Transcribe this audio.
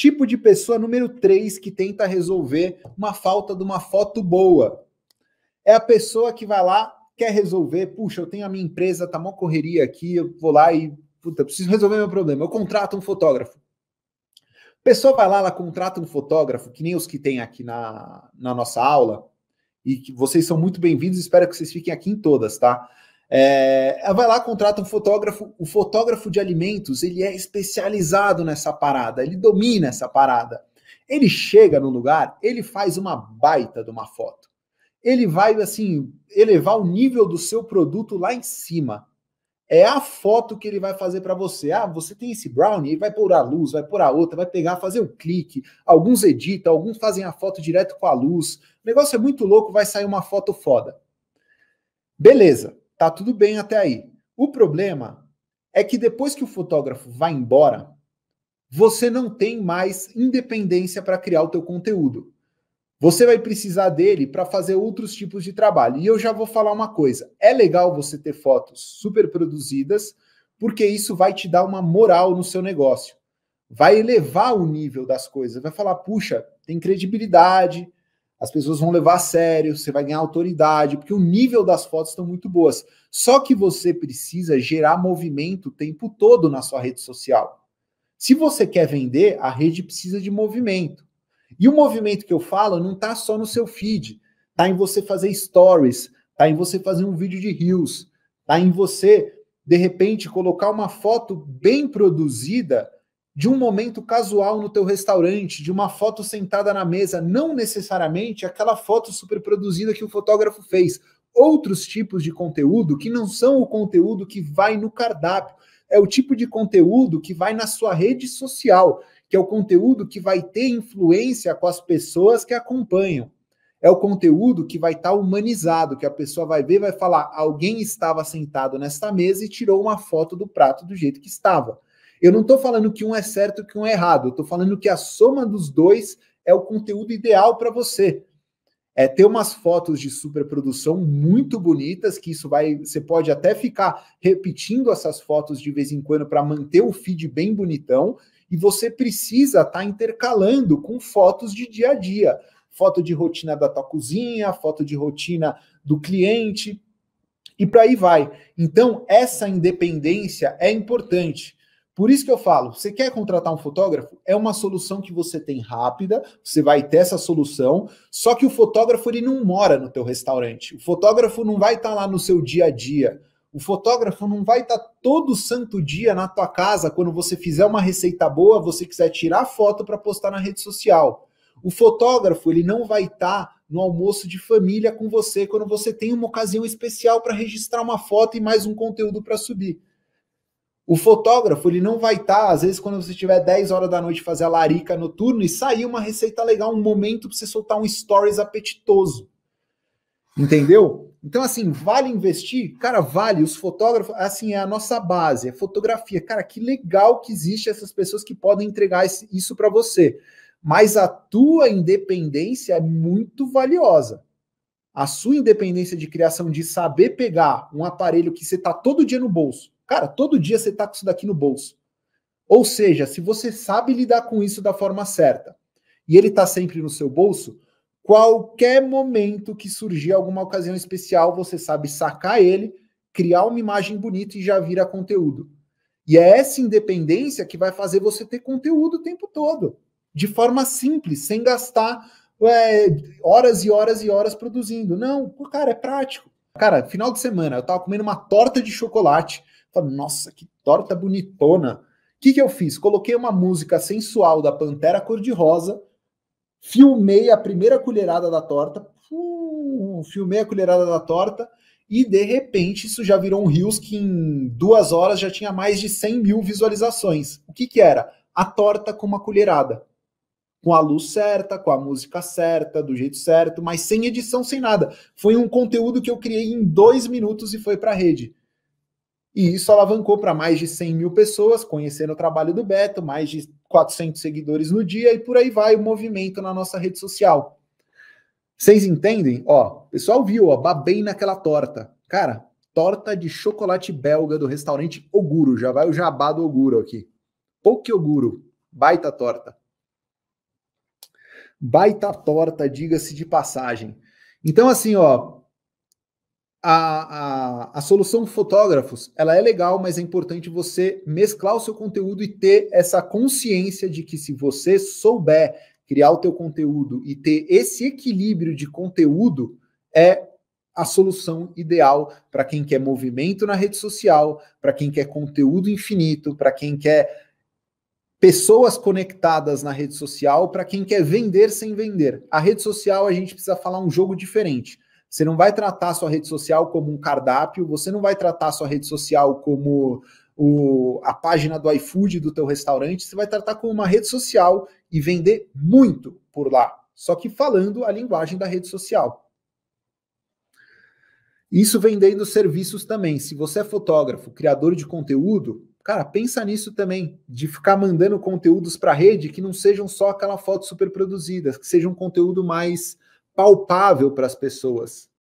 tipo de pessoa número 3 que tenta resolver uma falta de uma foto boa. É a pessoa que vai lá, quer resolver, puxa, eu tenho a minha empresa, tá mó correria aqui, eu vou lá e, puta, preciso resolver meu problema, eu contrato um fotógrafo. A pessoa vai lá, ela contrata um fotógrafo, que nem os que tem aqui na, na nossa aula, e que vocês são muito bem-vindos, espero que vocês fiquem aqui em todas, tá? É, vai lá, contrata um fotógrafo. O fotógrafo de alimentos, ele é especializado nessa parada, ele domina essa parada. Ele chega no lugar, ele faz uma baita de uma foto. Ele vai, assim, elevar o nível do seu produto lá em cima. É a foto que ele vai fazer para você. Ah, você tem esse brownie, vai pôr a luz, vai pôr a outra, vai pegar, fazer o um clique. Alguns editam, alguns fazem a foto direto com a luz. O negócio é muito louco, vai sair uma foto foda. Beleza. Tá tudo bem até aí. O problema é que depois que o fotógrafo vai embora, você não tem mais independência para criar o teu conteúdo. Você vai precisar dele para fazer outros tipos de trabalho. E eu já vou falar uma coisa: é legal você ter fotos super produzidas, porque isso vai te dar uma moral no seu negócio. Vai elevar o nível das coisas, vai falar, puxa, tem credibilidade, as pessoas vão levar a sério, você vai ganhar autoridade, porque o nível das fotos estão muito boas. Só que você precisa gerar movimento o tempo todo na sua rede social. Se você quer vender, a rede precisa de movimento. E o movimento que eu falo não está só no seu feed, está em você fazer stories, está em você fazer um vídeo de reels, está em você de repente colocar uma foto bem produzida de um momento casual no teu restaurante, de uma foto sentada na mesa, não necessariamente aquela foto superproduzida que o fotógrafo fez. Outros tipos de conteúdo que não são o conteúdo que vai no cardápio, é o tipo de conteúdo que vai na sua rede social, que é o conteúdo que vai ter influência com as pessoas que acompanham. É o conteúdo que vai estar tá humanizado, que a pessoa vai ver, vai falar: alguém estava sentado nesta mesa e tirou uma foto do prato do jeito que estava eu não estou falando que um é certo e que um é errado, eu estou falando que a soma dos dois é o conteúdo ideal para você. É ter umas fotos de superprodução muito bonitas, que isso vai. Você pode até ficar repetindo essas fotos de vez em quando para manter o feed bem bonitão, e você precisa estar tá intercalando com fotos de dia a dia. Foto de rotina da tua cozinha, foto de rotina do cliente, e para aí vai. Então, essa independência é importante. Por isso que eu falo, você quer contratar um fotógrafo? É uma solução que você tem rápida, você vai ter essa solução, só que o fotógrafo ele não mora no teu restaurante. O fotógrafo não vai estar tá lá no seu dia a dia. O fotógrafo não vai estar tá todo santo dia na tua casa quando você fizer uma receita boa, você quiser tirar foto para postar na rede social. O fotógrafo ele não vai estar tá no almoço de família com você quando você tem uma ocasião especial para registrar uma foto e mais um conteúdo para subir. O fotógrafo, ele não vai estar, tá, às vezes, quando você tiver 10 horas da noite fazer a larica noturno e sair uma receita legal, um momento para você soltar um stories apetitoso. Entendeu? Então, assim, vale investir? Cara, vale. Os fotógrafos, assim, é a nossa base, é fotografia. Cara, que legal que existe essas pessoas que podem entregar isso para você. Mas a tua independência é muito valiosa. A sua independência de criação, de saber pegar um aparelho que você tá todo dia no bolso, Cara, todo dia você tá com isso daqui no bolso. Ou seja, se você sabe lidar com isso da forma certa e ele tá sempre no seu bolso, qualquer momento que surgir alguma ocasião especial, você sabe sacar ele, criar uma imagem bonita e já vira conteúdo. E é essa independência que vai fazer você ter conteúdo o tempo todo, de forma simples, sem gastar é, horas e horas e horas produzindo. Não, cara, é prático. Cara, final de semana eu tava comendo uma torta de chocolate Fala, nossa, que torta bonitona. O que, que eu fiz? Coloquei uma música sensual da Pantera Cor-de-Rosa, filmei a primeira colherada da torta, uh, filmei a colherada da torta, e de repente isso já virou um rios que em duas horas já tinha mais de 100 mil visualizações. O que, que era? A torta com uma colherada com a luz certa, com a música certa, do jeito certo, mas sem edição, sem nada. Foi um conteúdo que eu criei em dois minutos e foi para a rede. E isso alavancou para mais de 100 mil pessoas conhecendo o trabalho do Beto, mais de 400 seguidores no dia e por aí vai o movimento na nossa rede social. Vocês entendem? Ó, o pessoal viu, ó, babei naquela torta. Cara, torta de chocolate belga do restaurante Oguro. Já vai o jabá do Oguro aqui. Poke Oguro, baita torta. Baita torta, diga-se de passagem. Então, assim, ó, a, a, a, solução fotógrafos ela é legal, mas é importante você mesclar o seu conteúdo e ter essa consciência de que se você souber criar o teu conteúdo e ter esse equilíbrio de conteúdo é a solução ideal para quem quer movimento na rede social, para quem quer conteúdo infinito, para quem quer pessoas conectadas na rede social, para quem quer vender sem vender. A rede social a gente precisa falar um jogo diferente você não vai tratar sua rede social como um cardápio, você não vai tratar sua rede social como o, a página do iFood do teu restaurante, você vai tratar como uma rede social e vender muito por lá, só que falando a linguagem da rede social. Isso vendendo serviços também. Se você é fotógrafo, criador de conteúdo, cara, pensa nisso também, de ficar mandando conteúdos para a rede que não sejam só aquela foto super produzida, que seja um conteúdo mais palpável para as pessoas.